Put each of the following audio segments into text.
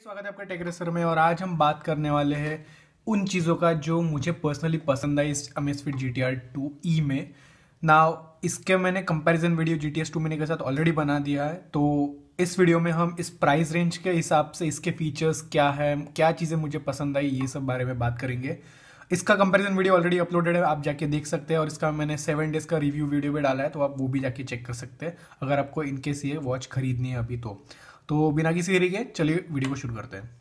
स्वागत है आपका टेक्रेसर में और आज हम बात करने वाले हैं उन चीज़ों का जो मुझे पर्सनली पसंद आई इस Amazfit G T R two E में ना इसके मैंने comparison video G T S two मैंने के साथ ऑलरेडी बना दिया है तो इस वीडियो में हम इस प्राइस रेंज के हिसाब से इसके फीचर्स क्या है क्या चीज़ें मुझे पसंद आई ये सब बारे में बात करेंगे इसका कंपैरिजन वीडियो ऑलरेडी अपलोडेड है आप जाके देख सकते हैं और इसका मैंने सेवन डेज़ का रिव्यू वीडियो भी डाला है तो आप वो भी जाके चेक कर सकते हैं अगर आपको इनकेस ये वॉच खरीदनी है अभी तो तो बिना किसी देरी के चलिए वीडियो को शुरू करते हैं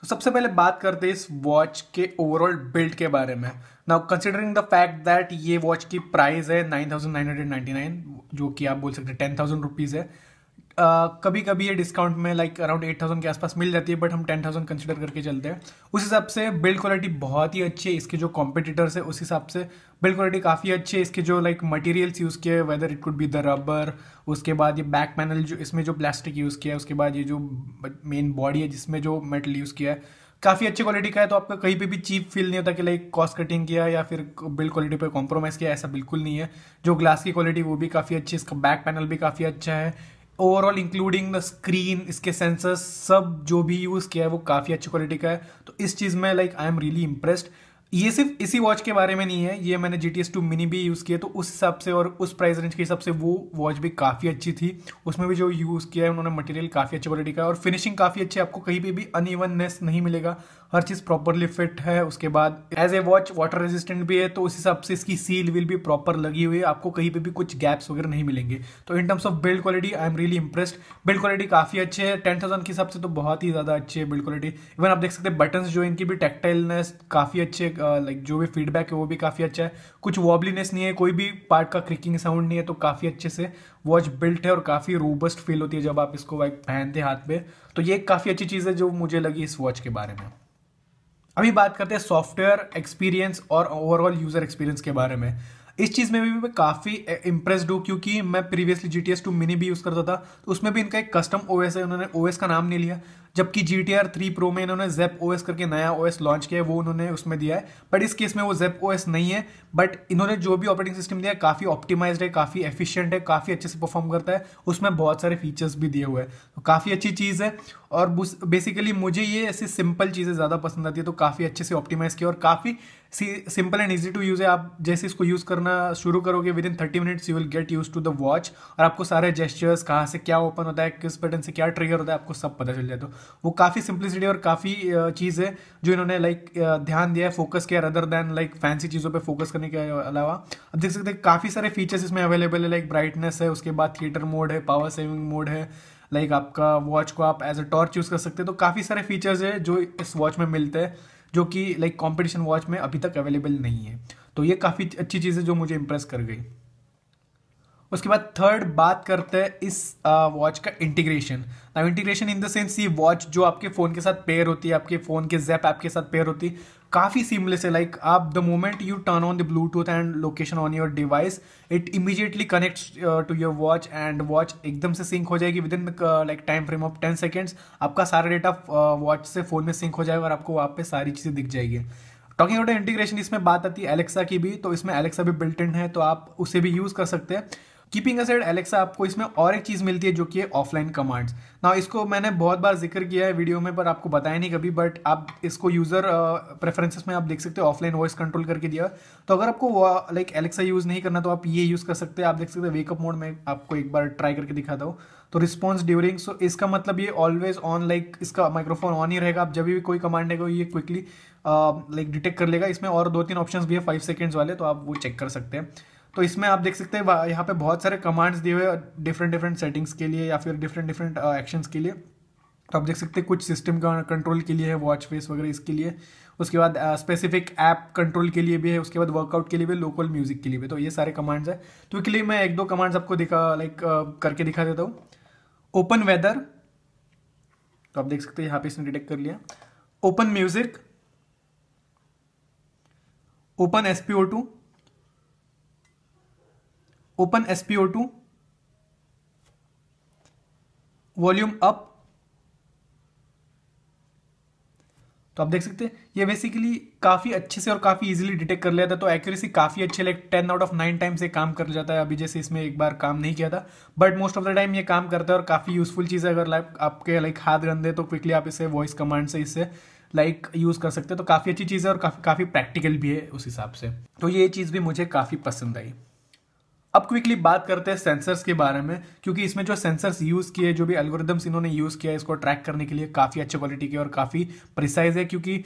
तो सबसे पहले बात करते हैं इस वॉच के ओवरऑल बिल्ड के बारे में now considering the fact that ये वॉच की प्राइस है nine nine thousand hundred nine जो कि आप बोल सकते हैं टेन थाउजेंड रुपीज़ है कभी कभी ये डिस्काउंट में लाइक अराउंड एट थाउजेंड के आसपास मिल जाती है बट हम टेन थाउजेंड कंसिडर करके चलते हैं उस हिसाब से बिल्ड क्वालिटी बहुत ही अच्छी है इसके जो कॉम्पिटिटर्स है उस हिसाब से बिल्ड क्वालिटी काफ़ी अच्छी है इसके जो लाइक मटेरियल्स यूज़ किए whether it could be the rubber उसके बाद ये बैक पैनल जो इसमें जो प्लास्टिक यूज़ किया है उसके बाद ये जो मेन बॉडी है जिसमें जो मेटल यूज़ किया है काफ़ी अच्छी क्वालिटी का है तो आपका कहीं पे भी चीप फील नहीं होता कि लाइक कॉस्ट कटिंग किया या फिर बिल्ड क्वालिटी पे कॉम्प्रोमाइज़ किया ऐसा बिल्कुल नहीं है जो ग्लास की क्वालिटी वो भी काफ़ी अच्छी है इसका बैक पैनल भी काफ़ी अच्छा है ओवरऑल इंक्लूडिंग द स्क्रीन इसके सेंसर्स सब जो भी यूज़ किया है वो काफ़ी अच्छी क्वालिटी का है तो इस चीज़ में like I am really impressed ये सिर्फ इसी वॉच के बारे में नहीं है ये मैंने G T S two mini भी यूज़ किया तो उस हिसाब से और उस प्राइस रेंज के हिसाब से वो वॉच भी काफ़ी अच्छी थी उसमें भी जो यूज़ किया है उन्होंने मटेरियल काफ़ी अच्छी क्वालिटी का और फिनिशिंग काफ़ी अच्छी आपको कहीं पर भी अनइवननेस नहीं मिलेगा हर चीज़ प्रॉपरली फिट है उसके बाद as a watch water resistant भी है तो उस हिसाब से इसकी सील विल भी प्रॉपर लगी हुई है आपको कहीं पे भी कुछ गैप्स वगैरह नहीं मिलेंगे तो in terms of build quality I am really impressed build quality काफ़ी अच्छे है टेन थाउजेंड के हिसाब से तो बहुत ही ज़्यादा अच्छी है बिल्ड क्वालिटी इवन आप देख सकते हैं बटन जो इनकी भी टेक्टाइलनेस काफ़ी अच्छे लाइक जो भी फीडबैक है वो भी काफ़ी अच्छा है कुछ वॉबलीनेस नहीं है कोई भी पार्ट का क्रिकिंग साउंड नहीं है तो काफ़ी अच्छे से वॉच बिल्ट है और काफ़ी रोबस्ट फील होती है जब आप इसको पहनते हाथ पे तो ये काफ़ी अच्छी चीज़ है जो मुझे लगी इस वॉच के बारे में अभी बात करते हैं सॉफ्टवेयर एक्सपीरियंस और ओवरऑल यूज़र एक्सपीरियंस के बारे में इस चीज़ में भी मैं काफ़ी इंप्रेस्ड हूँ क्योंकि मैं previously G T S two mini भी यूज़ करता था तो उसमें भी इनका एक कस्टम ओ एस है उन्होंने ओ एस का नाम नहीं लिया जबकि G T R three pro में इन्होंने जेप ओ एस करके नया ओ एस लॉन्च किया है वो उन्होंने उसमें दिया है बट इस केस में वो जेप ओ एस नहीं है बट इन्होंने जो भी ऑपरेटिंग सिस्टम दिया है काफ़ी ऑप्टिमाइज है काफ़ी एफिशिएंट है काफ़ी अच्छे से परफॉर्म करता है उसमें बहुत सारे फीचर्स भी दिए हुए हैं तो काफ़ी अच्छी चीज़ है और बेसिकली मुझे ये ऐसी सिंपल चीज़ें ज़्यादा पसंद आती है तो काफ़ी अच्छे से ऑप्टिमाइज़ किया और काफ़ी simple and easy to use है आप जैसे इसको यूज़ करना शुरू करोगे within thirty minutes you will get used to the watch और आपको सारे जेस्टर्स कहाँ से क्या ओपन होता है किस बटन से क्या ट्रिगर होता है आपको सब पता चल जाए तो वो काफ़ी सिंप्लिसिटी और काफ़ी चीज़ है जो इन्होंने लाइक ध्यान दिया है फोकस किया रदर देन लाइक फैंसी चीज़ों पे फोकस करने के अलावा अब देख सकते हैं काफ़ी सारे फीचर्स इसमें अवेलेबल है लाइक ब्राइटनेस है उसके बाद थिएटर मोड है पावर सेविंग मोड है लाइक आपका वॉच को आप एज अ टॉर्च यूज़ कर सकते हैं तो काफ़ी सारे फीचर्स है जो इस वॉच में मिलते हैं जो कि लाइक कॉम्पिटिशन वॉच में अभी तक अवेलेबल नहीं है तो ये काफ़ी अच्छी चीज़ है जो मुझे इम्प्रेस कर गई उसके बाद थर्ड बात करते हैं इस वॉच का integration now integration in the sense ये वॉच जो आपके फ़ोन के साथ पेयर होती है आपके फ़ोन के जैप ऐप के साथ पेयर होती है काफ़ी सिमलेस है लाइक आप the moment you turn on the bluetooth and location on your device it immediately connects to your watch and watch एकदम से सिंक हो जाएगी within like time frame of ten seconds आपका सारा data watch uh, से phone में sync हो जाएगा और आपको वहाँ पे सारी चीज़ें दिख जाएगी टॉकिंग अबाउट इंटीग्रेशन इसमें बात आती है एलेक्सा की भी तो इसमें एलेक्सा भी बिल्ट इन है तो आप उसे भी यूज़ कर सकते हैं कीपिंग असाइड एलेक्सा आपको इसमें और एक चीज़ मिलती है जो कि है ऑफलाइन कमांड्स ना इसको मैंने बहुत बार जिक्र किया है वीडियो में पर आपको बताया नहीं कभी बट आप इसको यूज़र प्रेफरेंसेस में आप देख सकते हो ऑफलाइन वॉइस कंट्रोल करके दिया तो अगर आपको लाइक एलेक्सा यूज़ नहीं करना तो आप ये यूज़ कर सकते हैं आप देख सकते हैं वेकअप मोड में आपको एक बार ट्राई करके दिखाता हूँ तो रिस्पॉन्स ड्यूरिंग सो इसका मतलब ये ऑलवेज ऑन लाइक इसका माइक्रोफोन ऑन ही रहेगा आप जब भी कोई कमांड है ये क्विकली लाइक डिटेक्ट कर लेगा इसमें और दो तीन ऑप्शन भी है फाइव सेकेंड्स वाले तो आप वो चेक कर सकते हैं तो इसमें आप देख सकते हैं यहाँ पे बहुत सारे कमांड्स दिए हुए डिफरेंट डिफरेंट सेटिंग्स के लिए या फिर डिफरेंट डिफरेंट एक्शंस के लिए तो आप देख सकते हैं कुछ सिस्टम का कंट्रोल के लिए है वॉच फेस वगैरह इसके लिए उसके बाद स्पेसिफिक ऐप कंट्रोल के लिए भी है उसके बाद वर्कआउट के लिए भी लोकल म्यूजिक के लिए भी तो ये सारे कमांड्स है तो इसके लिए मैं एक दो कमांड्स आपको दिखा लाइक uh, करके दिखा देता हूँ ओपन वेदर तो आप देख सकते हैं यहाँ पे इसने डिटेक्ट कर लिया open music open S P O two open SPO two volume up तो आप देख सकते हैं ये बेसिकली काफ़ी अच्छे से और काफ़ी इजीली डिटेक्ट कर लेता है तो एक्यूरेसी काफ़ी अच्छे like ten out of nine time से काम कर जाता है अभी जैसे इसमें एक बार काम नहीं किया था but most of the time ये काम करता है और काफ़ी यूजफुल चीज़ है अगर लाइक आपके लाइक हाथ गंदे तो क्विकली आप इसे वॉइस कमांड से इससे लाइक यूज़ कर सकते हैं तो काफ़ी अच्छी चीज़ है और काफ़ी काफ़ी प्रैक्टिकल भी है उस हिसाब से तो ये चीज़ भी मुझे काफ़ी पसंद आई अब क्विकली बात करते हैं सेंसर्स के बारे में क्योंकि इसमें जो सेंसर्स यूज़ किए जो भी एल्गोरिदम्स इन्होंने यूज़ किया इसको ट्रैक करने के लिए काफ़ी अच्छे क्वालिटी के और काफ़ी प्रिसाइज है क्योंकि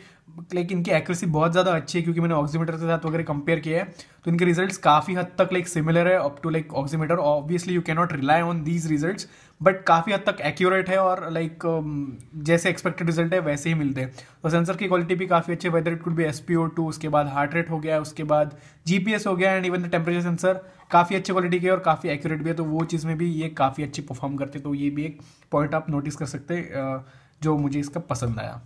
लाइक इनकी एक्यूरेसी बहुत ज़्यादा अच्छी है क्योंकि मैंने ऑक्सीमीटर के साथ वगैरह कंपेयर किया है तो इनके रिजल्ट्स काफ़ी हद तक लाइक सिमिलर है up to like oximeter obviously you can not rely on these results but काफ़ी हद तक एक्यूरेट है और लाइक um, जैसे एक्सपेक्टेड रिजल्ट है वैसे ही मिलते हैं तो सेंसर की क्वालिटी भी काफ़ी अच्छी है वेदर इट कुड भी एस पी ओ टू उसके बाद हार्ट रेट हो गया उसके बाद जी पी एस हो गया and even the temperature sensor काफ़ी अच्छी क्वालिटी के और काफ़ी एक्यूरेट भी है तो वो चीज़ में भी ये काफ़ी अच्छी परफॉर्म करते तो ये भी एक पॉइंट आप नोटिस कर सकते जो मुझे इसका पसंद आया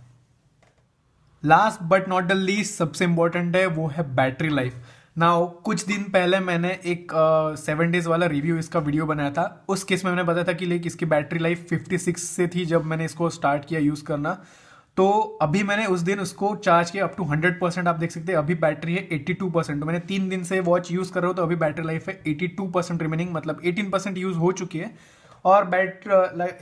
last but not the least सबसे इंपॉर्टेंट है वो है बैटरी लाइफ ना कुछ दिन पहले मैंने एक सेवन डेज वाला रिव्यू इसका वीडियो बनाया था उस केस में मैंने बताया था कि लाइक इसकी बैटरी लाइफ 56 से थी जब मैंने इसको स्टार्ट किया यूज़ करना तो अभी मैंने उस दिन उसको चार्ज किया अप टू हंड्रेड परसेंट आप देख सकते हैं अभी बैटरी है एट्टी टू परसेंट तो मैंने तीन दिन से वॉच यूज़ कर रहा हूँ तो अभी बैटरी लाइफ है एटी टू परसेंट रिमेनिंग मतलब एटीन परसेंट यूज़ हो चुकी है और बैट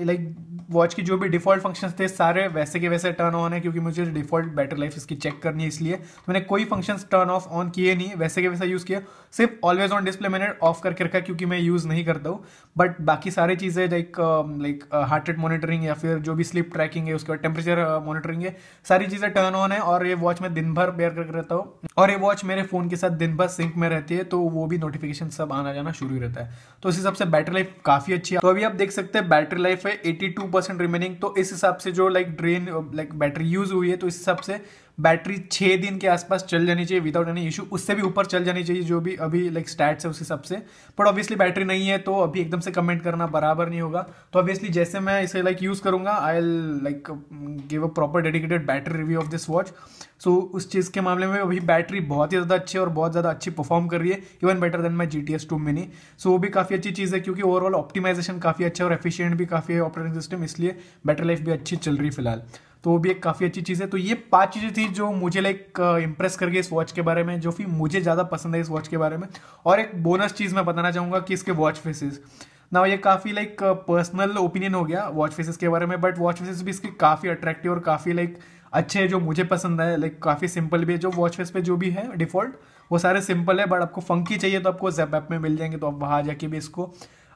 लाइक वॉच की जो भी डिफॉल्ट फंक्शंस थे सारे वैसे के वैसे टर्न ऑन है क्योंकि मुझे डिफॉल्ट बैटरी लाइफ इसकी चेक करनी है इसलिए तो मैंने कोई फंक्शंस टर्न ऑफ ऑन किए नहीं वैसे के वैसे यूज़ किया सिर्फ ऑलवेज ऑन डिस्प्ले मैंने ऑफ करके रखा क्योंकि मैं यूज़ नहीं करता हूँ बट बाकी सारी चीज़ें like like heart rate monitoring या फिर जो भी स्लिप ट्रैकिंग है उसके बाद टेम्परेचर मॉनिटरिंग uh, है सारी चीज़ें टर्न ऑन है और ये वॉच मैं दिन भर बेयर करके रहता हूँ और ये वॉच मेरे फ़ोन के साथ दिन भर सिंक में रहती है तो वो भी नोटिफिकेशन सब आना जाना शुरू रहता है तो इस हिसाब से बैटरी लाइफ काफ़ी अच्छी है तो अभी आप देख सकते हैं बैटरी लाइफ है 82 परसेंट रिमेनिंग तो इस हिसाब से जो like drain like battery use हुई है तो इस हिसाब से बैटरी छः दिन के आसपास चल जानी चाहिए विदाउट एनी इशू उससे भी ऊपर चल जानी चाहिए जो भी अभी लाइक स्टैट्स है उस हिसाब से बट ऑब्वियसली बैटरी नहीं है तो अभी एकदम से कमेंट करना बराबर नहीं होगा तो ऑब्वियसली जैसे मैं इसे लाइक यूज़ करूँगा I like give a proper dedicated battery review of this watch so उस चीज़ के मामले में अभी बैटरी बहुत ही ज़्यादा अच्छी और बहुत ज़्यादा अच्छी परफॉर्म कर रही है even better than my G T S two mini so वो भी काफ़ी अच्छी चीज़ है क्योंकि ओवरऑल ऑप्टिमाइजेशन काफ़ी अच्छा और एफिशियंट भी काफ़ी है ऑपरेटिंग सिस्टम इसलिए बैटरी लाइफ भी अच्छी चल रही है फिलहाल तो वो भी एक काफ़ी अच्छी चीज़ है तो ये पांच चीज़ें थी जो मुझे लाइक uh, इंप्रेस गई इस वॉच के बारे में जो भी मुझे ज़्यादा पसंद है इस वॉच के बारे में और एक बोनस चीज़ मैं बताना चाहूँगा कि इसके वॉच फेसेस ना ये काफ़ी लाइक पर्सनल ओपिनियन हो गया वॉच फेसेस के बारे में बट वॉच फेसेस भी इसके काफ़ी अट्रैक्टिव और काफ़ी लाइक अच्छे जो मुझे पसंद है लाइक काफ़ी सिंपल भी है जो वॉच फेस पे जो भी है डिफ़ॉल्ट वो सारे सिंपल है बट आपको फंकी चाहिए तो आपको जेप ऐप में मिल जाएंगे तो आप वहाँ जाके भी इसको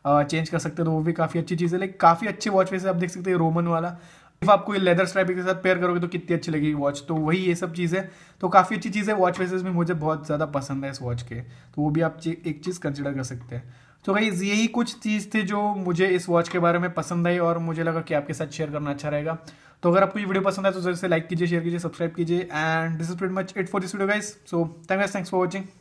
चेंज uh, कर सकते हो तो वो भी काफ़ी अच्छी चीज़ है लाइक काफ़ी अच्छे वॉच फेस आप देख सकते हैं रोमन वाला इफ आपको ये लेदर स्ट्राइपिंग के साथ पेयर करोगे तो कितनी अच्छी लगेगी वॉच तो वही ये सब चीज़ है तो काफ़ी अच्छी चीज़ है वॉच वेसेज में मुझे बहुत ज़्यादा पसंद है इस वॉच के तो वो भी आप एक चीज़ कंसिडर कर सकते हैं तो भाई यही कुछ चीज़ थी जो मुझे इस वॉच के बारे में पसंद आई और मुझे लगा कि आपके साथ शेयर करना अच्छा रहेगा तो अगर आपको ये वीडियो पसंद है तो जरूर से लाइक कीजिए शेयर कीजिए सब्सक्राइब कीजिए and this is pretty much it for this video guys so thank thanks for watching